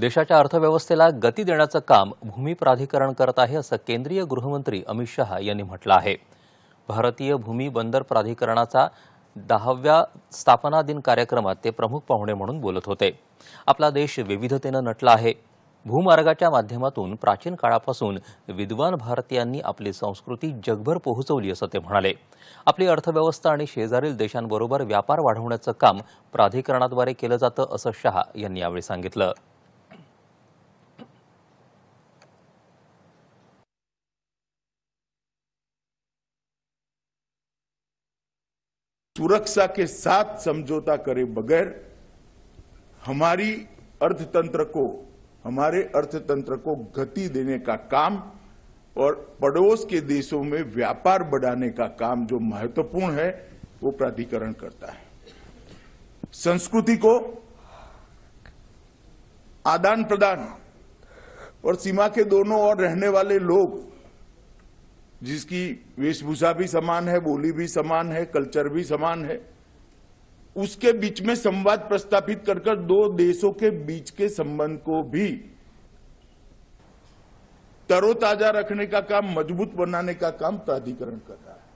देशाच्या अर्थव्यवस्थेला गती देण्याचं काम भूमी प्राधिकरण करत आहे असं केंद्रीय गृहमंत्री अमित शहा यांनी म्हटलं आहे भारतीय भूमी बंदर प्राधिकरणाचा दहाव्या स्थापना दिन कार्यक्रमात ते प्रमुख पाहुणे म्हणून बोलत होते आपला देश विविधतेनं नटला आहे भूमार्गाच्या माध्यमातून प्राचीन काळापासून विद्वान भारतीयांनी आपली संस्कृती जगभर पोहोचवली असं ते म्हणाले आपली अर्थव्यवस्था आणि शेजारील देशांबरोबर व्यापार वाढवण्याचं काम प्राधिकरणाद्वारे केलं जातं असं शहा यांनी यावेळी सांगितलं सुरक्षा के साथ समझौता करे बगैर हमारी अर्थतंत्र को हमारे अर्थतंत्र को गति देने का काम और पड़ोस के देशों में व्यापार बढ़ाने का काम जो महत्वपूर्ण है वो प्राधिकरण करता है संस्कृति को आदान प्रदान और सीमा के दोनों ओर रहने वाले लोग जिसकी वेशभूषा भी समान है बोली भी समान है कल्चर भी समान है उसके बीच में संवाद प्रस्तापित कर दो देशों के बीच के संबंध को भी तरोताजा रखने का काम मजबूत बनाने का काम प्राधिकरण कर रहा है